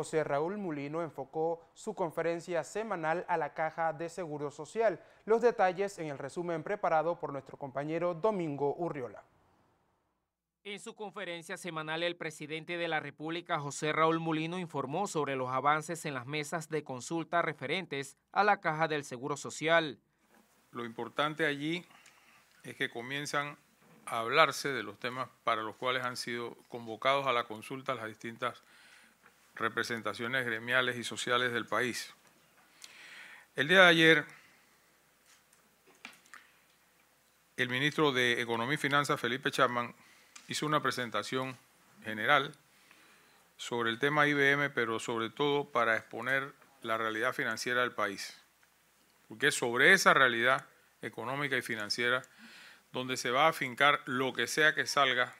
José Raúl Mulino enfocó su conferencia semanal a la Caja de Seguro Social. Los detalles en el resumen preparado por nuestro compañero Domingo Urriola. En su conferencia semanal, el presidente de la República, José Raúl Mulino, informó sobre los avances en las mesas de consulta referentes a la Caja del Seguro Social. Lo importante allí es que comienzan a hablarse de los temas para los cuales han sido convocados a la consulta las distintas representaciones gremiales y sociales del país. El día de ayer, el ministro de Economía y Finanzas, Felipe Chapman, hizo una presentación general sobre el tema IBM, pero sobre todo para exponer la realidad financiera del país. Porque es sobre esa realidad económica y financiera donde se va a afincar lo que sea que salga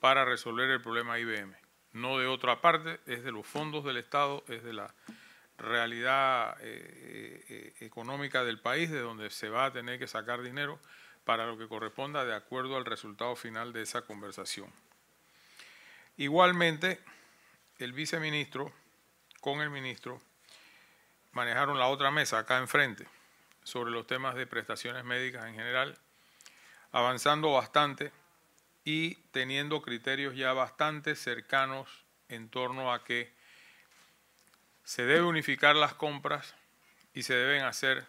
para resolver el problema IBM no de otra parte, es de los fondos del Estado, es de la realidad eh, eh, eh, económica del país, de donde se va a tener que sacar dinero para lo que corresponda de acuerdo al resultado final de esa conversación. Igualmente, el viceministro con el ministro manejaron la otra mesa acá enfrente sobre los temas de prestaciones médicas en general, avanzando bastante y teniendo criterios ya bastante cercanos en torno a que se debe unificar las compras y se deben hacer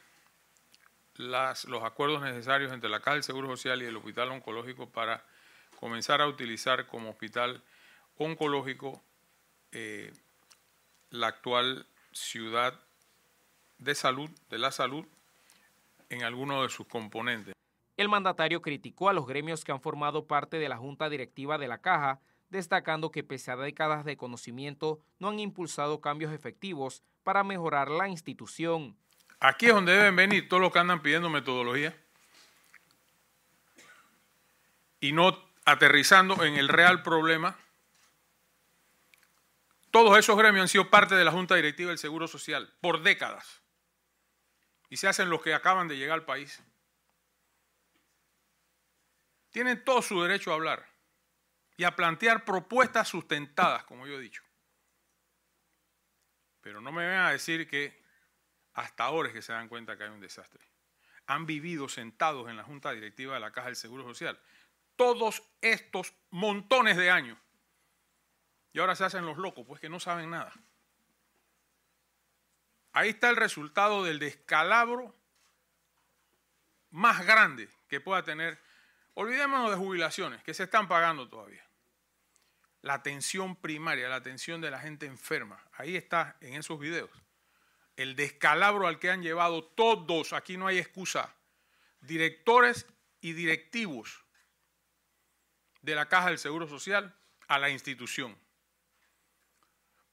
las, los acuerdos necesarios entre la Caja del Seguro Social y el Hospital Oncológico para comenzar a utilizar como hospital oncológico eh, la actual ciudad de salud, de la salud, en alguno de sus componentes. El mandatario criticó a los gremios que han formado parte de la junta directiva de la caja, destacando que pese a décadas de conocimiento no han impulsado cambios efectivos para mejorar la institución. Aquí es donde deben venir todos los que andan pidiendo metodología y no aterrizando en el real problema. Todos esos gremios han sido parte de la Junta Directiva del Seguro Social por décadas y se hacen los que acaban de llegar al país. Tienen todo su derecho a hablar y a plantear propuestas sustentadas, como yo he dicho. Pero no me vengan a decir que hasta ahora es que se dan cuenta que hay un desastre. Han vivido sentados en la junta directiva de la Caja del Seguro Social todos estos montones de años. Y ahora se hacen los locos, pues que no saben nada. Ahí está el resultado del descalabro más grande que pueda tener Olvidémonos de jubilaciones que se están pagando todavía. La atención primaria, la atención de la gente enferma. Ahí está en esos videos. El descalabro al que han llevado todos, aquí no hay excusa, directores y directivos de la Caja del Seguro Social a la institución.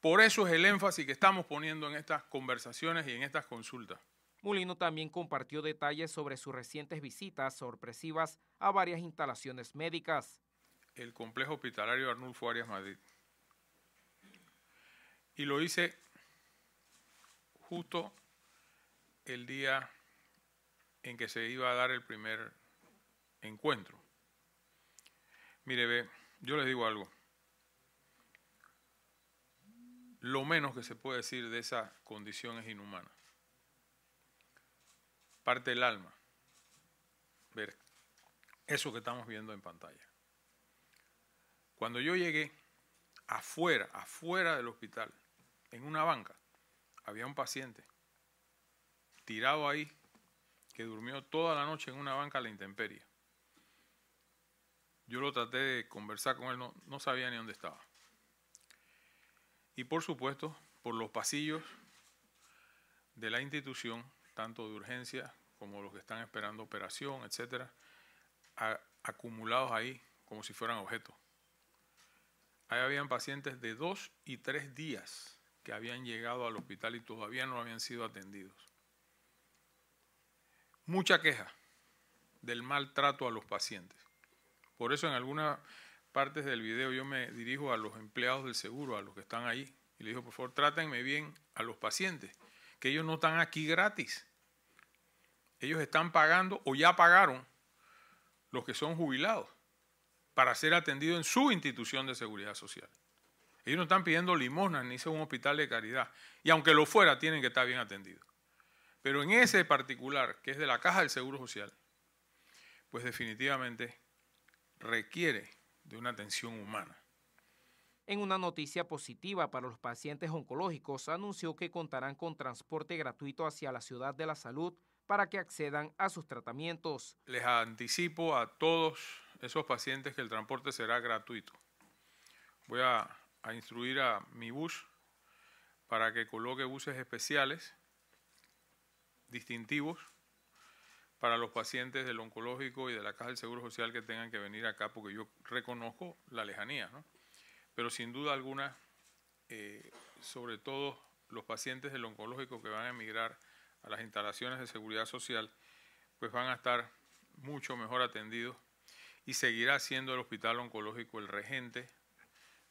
Por eso es el énfasis que estamos poniendo en estas conversaciones y en estas consultas. Mulino también compartió detalles sobre sus recientes visitas sorpresivas a varias instalaciones médicas. El complejo hospitalario Arnulfo Arias Madrid. Y lo hice justo el día en que se iba a dar el primer encuentro. Mire, ve, yo les digo algo. Lo menos que se puede decir de esa condición es inhumana parte del alma ver eso que estamos viendo en pantalla. Cuando yo llegué afuera, afuera del hospital, en una banca, había un paciente tirado ahí que durmió toda la noche en una banca a la intemperie. Yo lo traté de conversar con él, no, sabía ni dónde estaba. Y por supuesto, por los pasillos de la institución tanto de urgencia como los que están esperando operación, etcétera, acumulados ahí como si fueran objetos. Ahí habían pacientes de dos y tres días que habían llegado al hospital y todavía no habían sido atendidos. Mucha queja del maltrato a los pacientes. Por eso en algunas partes del video yo me dirijo a los empleados del seguro, a los que están ahí, y les digo, por favor, trátenme bien a los pacientes que ellos no están aquí gratis. Ellos están pagando o ya pagaron los que son jubilados para ser atendidos en su institución de seguridad social. Ellos no están pidiendo limosnas ni son un hospital de caridad. Y aunque lo fuera, tienen que estar bien atendidos. Pero en ese particular, que es de la caja del Seguro Social, pues definitivamente requiere de una atención humana. En una noticia positiva para los pacientes oncológicos, anunció que contarán con transporte gratuito hacia la ciudad de la salud para que accedan a sus tratamientos. Les anticipo a todos esos pacientes que el transporte será gratuito. Voy a, instruir a mi bus para que coloque buses especiales, distintivos, para los pacientes del oncológico y de la Caja del Seguro Social que tengan que venir acá, porque yo reconozco la lejanía. ¿no? Pero sin duda alguna, eh, sobre todo los pacientes del oncológico que van a emigrar a las instalaciones de seguridad social, pues van a estar mucho mejor atendidos y seguirá siendo el hospital oncológico el regente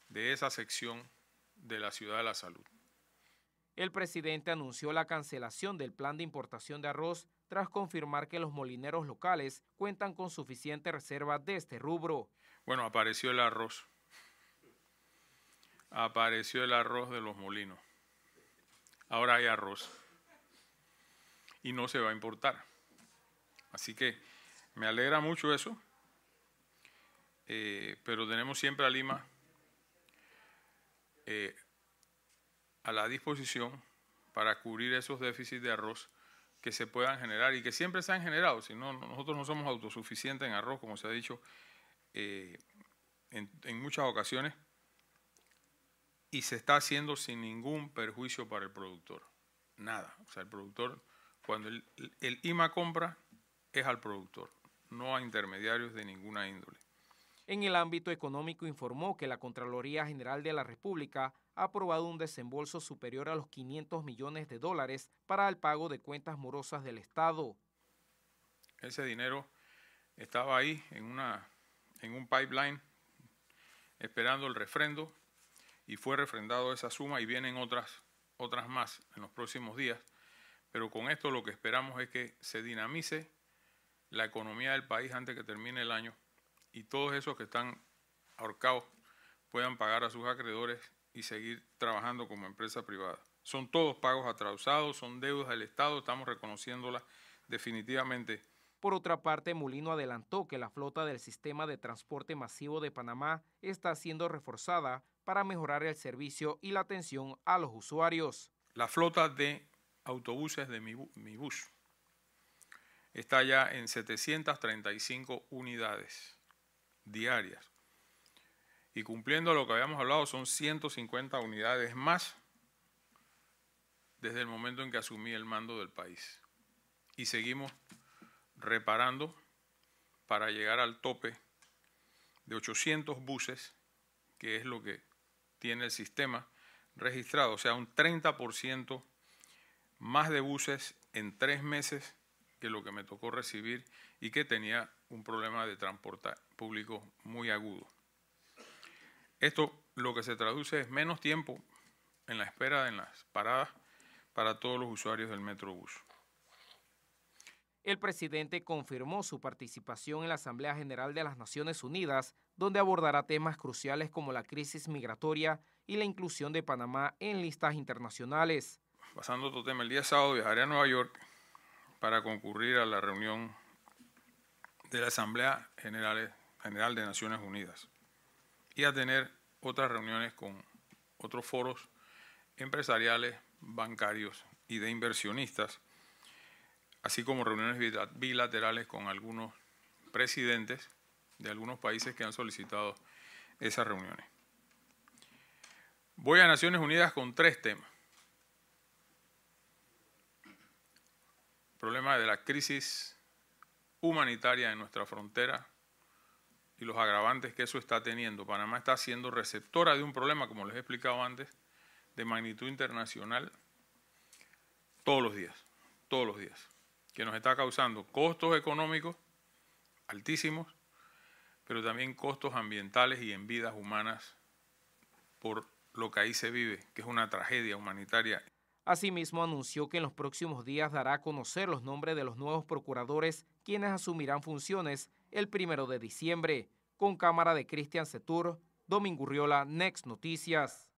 de esa sección de la ciudad de la salud. El presidente anunció la cancelación del plan de importación de arroz tras confirmar que los molineros locales cuentan con suficiente reserva de este rubro. Bueno, apareció el arroz apareció el arroz de los molinos. Ahora hay arroz. Y no se va a importar. Así que me alegra mucho eso. Eh, pero tenemos siempre a Lima eh, a la disposición para cubrir esos déficits de arroz que se puedan generar y que siempre se han generado. Si no, nosotros no somos autosuficientes en arroz, como se ha dicho eh, en muchas ocasiones y se está haciendo sin ningún perjuicio para el productor. Nada. O sea, el productor, cuando el, IMA compra, es al productor, no a intermediarios de ninguna índole. En el ámbito económico informó que la Contraloría General de la República ha aprobado un desembolso superior a los 500 millones de dólares para el pago de cuentas morosas del Estado. Ese dinero estaba ahí en, una, en un pipeline esperando el refrendo y fue refrendado esa suma y vienen otras, otras más en los próximos días. Pero con esto lo que esperamos es que se dinamice la economía del país antes que termine el año y todos esos que están ahorcados puedan pagar a sus acreedores y seguir trabajando como empresa privada. Son todos pagos atrasados, son deudas del Estado, estamos reconociéndolas definitivamente. Por otra parte, Mulino adelantó que la flota del sistema de transporte masivo de Panamá está siendo reforzada para mejorar el servicio y la atención a los usuarios. La flota de autobuses de mi, bus está ya en 735 unidades diarias. Y cumpliendo lo que habíamos hablado, son 150 unidades más desde el momento en que asumí el mando del país. Y seguimos reparando para llegar al tope de 800 buses, que es lo que tiene el sistema registrado, o sea, un 30% más de buses en tres meses que lo que me tocó recibir y que tenía un problema de transporte público muy agudo. Esto lo que se traduce es menos tiempo en la espera en las paradas para todos los usuarios del Metrobús. El presidente confirmó su participación en la Asamblea General de las Naciones Unidas, donde abordará temas cruciales como la crisis migratoria y la inclusión de Panamá en listas internacionales. Pasando otro tema, el día sábado viajaré a Nueva York para concurrir a la reunión de la Asamblea General, General de Naciones Unidas y a tener otras reuniones con otros foros empresariales, bancarios y de inversionistas así como reuniones bilaterales con algunos presidentes de algunos países que han solicitado esas reuniones. Voy a Naciones Unidas con tres temas. problema de la crisis humanitaria en nuestra frontera y los agravantes que eso está teniendo. Panamá está siendo receptora de un problema, como les he explicado antes, de magnitud internacional todos los días, todos los días que nos está causando costos económicos altísimos, pero también costos ambientales y en vidas humanas por lo que ahí se vive, que es una tragedia humanitaria. Asimismo, anunció que en los próximos días dará a conocer los nombres de los nuevos procuradores, quienes asumirán funciones el primero de diciembre. Con cámara de Cristian Setur, Domingo Riola, Next Noticias.